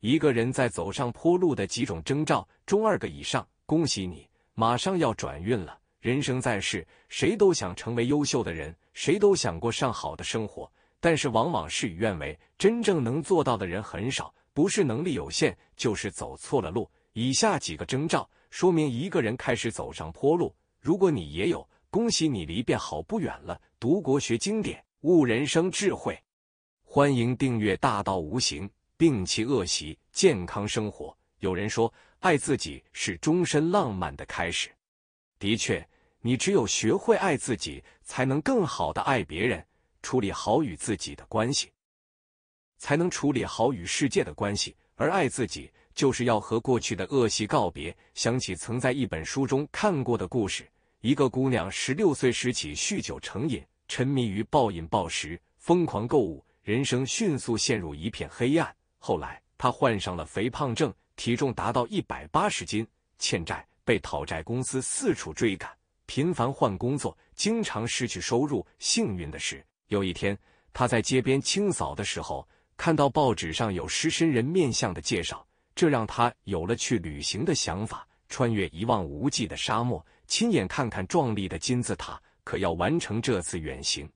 一个人在走上坡路的几种征兆中二个以上，恭喜你，马上要转运了。人生在世，谁都想成为优秀的人，谁都想过上好的生活，但是往往事与愿违。真正能做到的人很少，不是能力有限，就是走错了路。以下几个征兆说明一个人开始走上坡路，如果你也有，恭喜你离变好不远了。读国学经典，悟人生智慧，欢迎订阅《大道无形》。摒弃恶习，健康生活。有人说，爱自己是终身浪漫的开始。的确，你只有学会爱自己，才能更好的爱别人，处理好与自己的关系，才能处理好与世界的关系。而爱自己，就是要和过去的恶习告别。想起曾在一本书中看过的故事：一个姑娘十六岁时起酗酒成瘾，沉迷于暴饮暴食、疯狂购物，人生迅速陷入一片黑暗。后来，他患上了肥胖症，体重达到一百八十斤，欠债被讨债公司四处追赶，频繁换工作，经常失去收入。幸运的是，有一天他在街边清扫的时候，看到报纸上有狮身人面像的介绍，这让他有了去旅行的想法。穿越一望无际的沙漠，亲眼看看壮丽的金字塔。可要完成这次远行，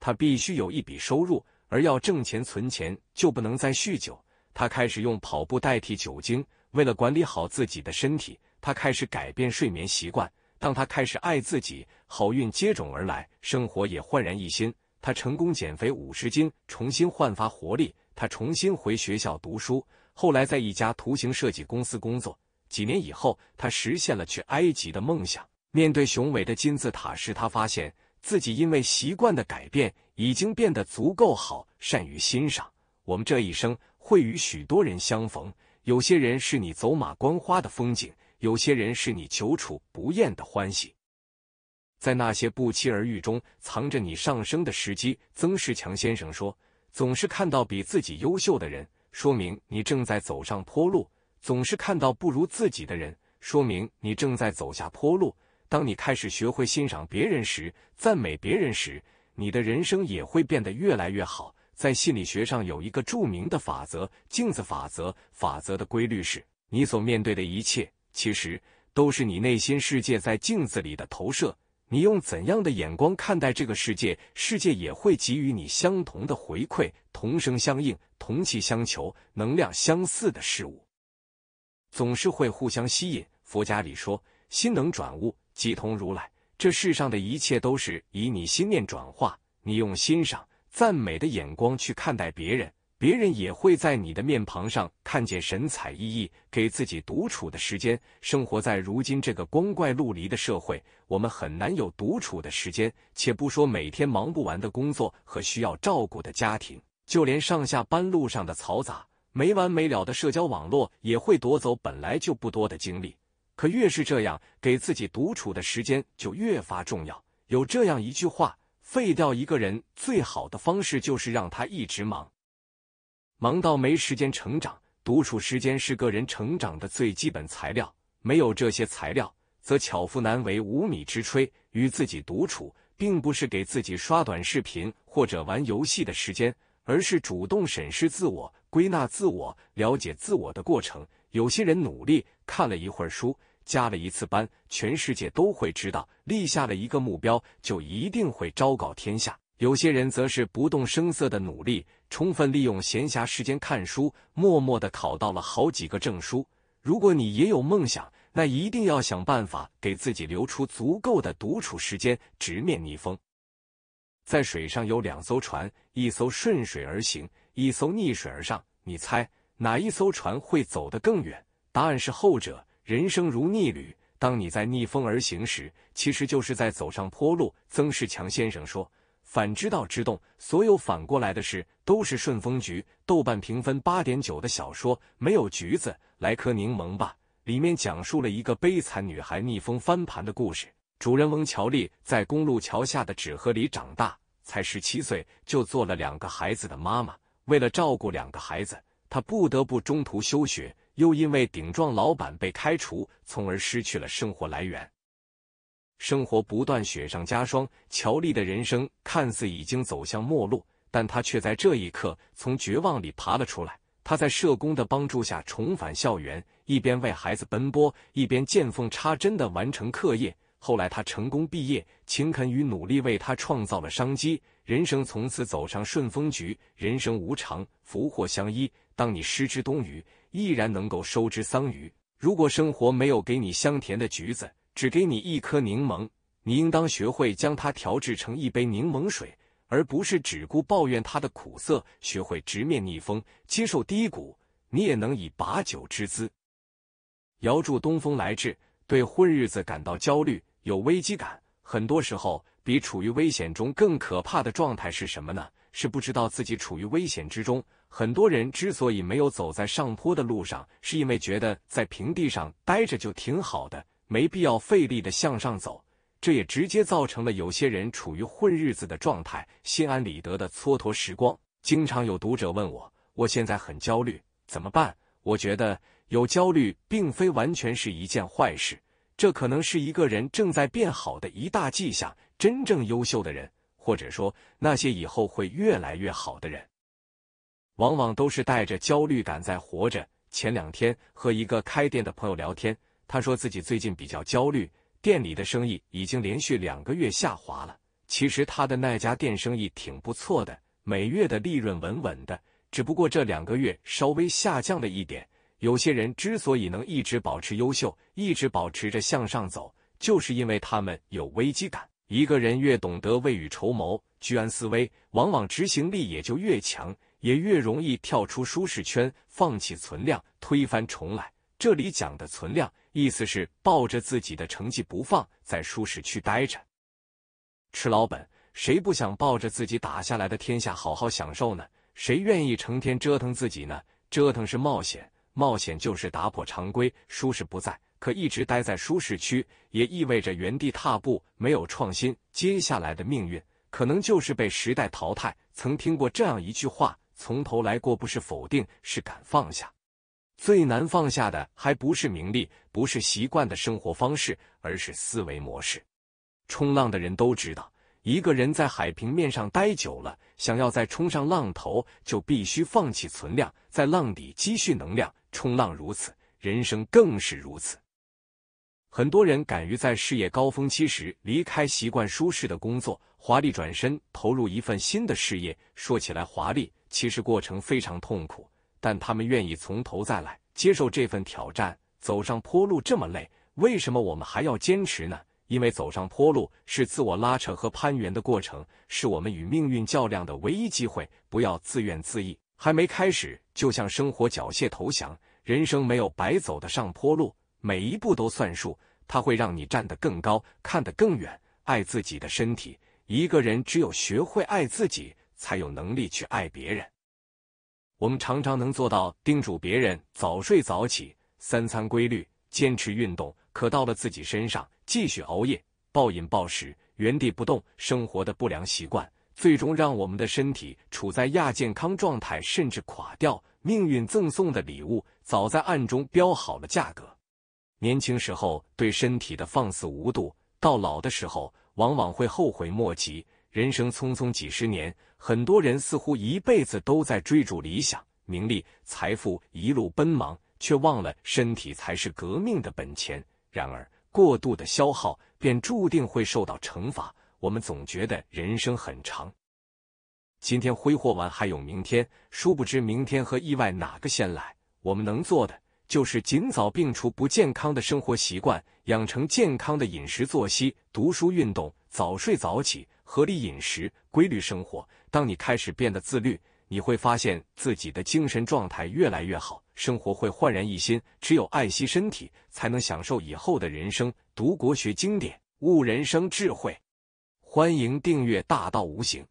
他必须有一笔收入。而要挣钱存钱，就不能再酗酒。他开始用跑步代替酒精。为了管理好自己的身体，他开始改变睡眠习惯。当他开始爱自己，好运接踵而来，生活也焕然一新。他成功减肥五十斤，重新焕发活力。他重新回学校读书，后来在一家图形设计公司工作。几年以后，他实现了去埃及的梦想。面对雄伟的金字塔时，他发现。自己因为习惯的改变，已经变得足够好，善于欣赏。我们这一生会与许多人相逢，有些人是你走马观花的风景，有些人是你久处不厌的欢喜。在那些不期而遇中，藏着你上升的时机。曾仕强先生说：“总是看到比自己优秀的人，说明你正在走上坡路；总是看到不如自己的人，说明你正在走下坡路。”当你开始学会欣赏别人时，赞美别人时，你的人生也会变得越来越好。在心理学上有一个著名的法则——镜子法则。法则的规律是：你所面对的一切，其实都是你内心世界在镜子里的投射。你用怎样的眼光看待这个世界，世界也会给予你相同的回馈。同声相应，同气相求，能量相似的事物总是会互相吸引。佛家里说：“心能转物。”即同如来，这世上的一切都是以你心念转化。你用欣赏、赞美的眼光去看待别人，别人也会在你的面庞上看见神采奕奕。给自己独处的时间，生活在如今这个光怪陆离的社会，我们很难有独处的时间。且不说每天忙不完的工作和需要照顾的家庭，就连上下班路上的嘈杂、没完没了的社交网络，也会夺走本来就不多的精力。可越是这样，给自己独处的时间就越发重要。有这样一句话：废掉一个人最好的方式就是让他一直忙，忙到没时间成长。独处时间是个人成长的最基本材料，没有这些材料，则巧妇难为无米之炊。与自己独处，并不是给自己刷短视频或者玩游戏的时间，而是主动审视自我、归纳自我、了解自我的过程。有些人努力看了一会儿书。加了一次班，全世界都会知道；立下了一个目标，就一定会昭告天下。有些人则是不动声色的努力，充分利用闲暇时间看书，默默的考到了好几个证书。如果你也有梦想，那一定要想办法给自己留出足够的独处时间，直面逆风。在水上有两艘船，一艘顺水而行，一艘逆水而上。你猜哪一艘船会走得更远？答案是后者。人生如逆旅，当你在逆风而行时，其实就是在走上坡路。曾仕强先生说：“反之道之动，所有反过来的事都是顺风局。”豆瓣评分八点九的小说《没有橘子，来颗柠檬吧》，里面讲述了一个悲惨女孩逆风翻盘的故事。主人翁乔丽在公路桥下的纸盒里长大，才十七岁就做了两个孩子的妈妈，为了照顾两个孩子。他不得不中途休学，又因为顶撞老板被开除，从而失去了生活来源。生活不断雪上加霜，乔丽的人生看似已经走向末路，但他却在这一刻从绝望里爬了出来。他在社工的帮助下重返校园，一边为孩子奔波，一边见缝插针的完成课业。后来他成功毕业，勤恳与努力为他创造了商机，人生从此走上顺风局。人生无常，福祸相依。当你失之冬雨，依然能够收之桑榆。如果生活没有给你香甜的橘子，只给你一颗柠檬，你应当学会将它调制成一杯柠檬水，而不是只顾抱怨它的苦涩。学会直面逆风，接受低谷，你也能以把酒之姿，遥祝东风来至。对混日子感到焦虑、有危机感，很多时候比处于危险中更可怕的状态是什么呢？是不知道自己处于危险之中。很多人之所以没有走在上坡的路上，是因为觉得在平地上待着就挺好的，没必要费力的向上走。这也直接造成了有些人处于混日子的状态，心安理得的蹉跎时光。经常有读者问我，我现在很焦虑，怎么办？我觉得有焦虑并非完全是一件坏事，这可能是一个人正在变好的一大迹象。真正优秀的人，或者说那些以后会越来越好的人。往往都是带着焦虑感在活着。前两天和一个开店的朋友聊天，他说自己最近比较焦虑，店里的生意已经连续两个月下滑了。其实他的那家店生意挺不错的，每月的利润稳稳的，只不过这两个月稍微下降了一点。有些人之所以能一直保持优秀，一直保持着向上走，就是因为他们有危机感。一个人越懂得未雨绸缪、居安思危，往往执行力也就越强。也越容易跳出舒适圈，放弃存量，推翻重来。这里讲的存量，意思是抱着自己的成绩不放，在舒适区待着，吃老本。谁不想抱着自己打下来的天下好好享受呢？谁愿意成天折腾自己呢？折腾是冒险，冒险就是打破常规。舒适不在，可一直待在舒适区，也意味着原地踏步，没有创新。接下来的命运，可能就是被时代淘汰。曾听过这样一句话。从头来过，不是否定，是敢放下。最难放下的，还不是名利，不是习惯的生活方式，而是思维模式。冲浪的人都知道，一个人在海平面上待久了，想要再冲上浪头，就必须放弃存量，在浪底积蓄能量。冲浪如此，人生更是如此。很多人敢于在事业高峰期时离开习惯舒适的工作，华丽转身，投入一份新的事业。说起来华丽。其实过程非常痛苦，但他们愿意从头再来，接受这份挑战。走上坡路这么累，为什么我们还要坚持呢？因为走上坡路是自我拉扯和攀援的过程，是我们与命运较量的唯一机会。不要自怨自艾，还没开始就向生活缴械投降。人生没有白走的上坡路，每一步都算数，它会让你站得更高，看得更远。爱自己的身体，一个人只有学会爱自己。才有能力去爱别人。我们常常能做到叮嘱别人早睡早起、三餐规律、坚持运动，可到了自己身上，继续熬夜、暴饮暴食、原地不动，生活的不良习惯，最终让我们的身体处在亚健康状态，甚至垮掉。命运赠送的礼物，早在暗中标好了价格。年轻时候对身体的放肆无度，到老的时候，往往会后悔莫及。人生匆匆几十年，很多人似乎一辈子都在追逐理想、名利、财富，一路奔忙，却忘了身体才是革命的本钱。然而，过度的消耗便注定会受到惩罚。我们总觉得人生很长，今天挥霍完还有明天，殊不知明天和意外哪个先来？我们能做的就是尽早摒除不健康的生活习惯，养成健康的饮食、作息、读书、运动，早睡早起。合理饮食，规律生活。当你开始变得自律，你会发现自己的精神状态越来越好，生活会焕然一新。只有爱惜身体，才能享受以后的人生。读国学经典，悟人生智慧。欢迎订阅《大道无形》。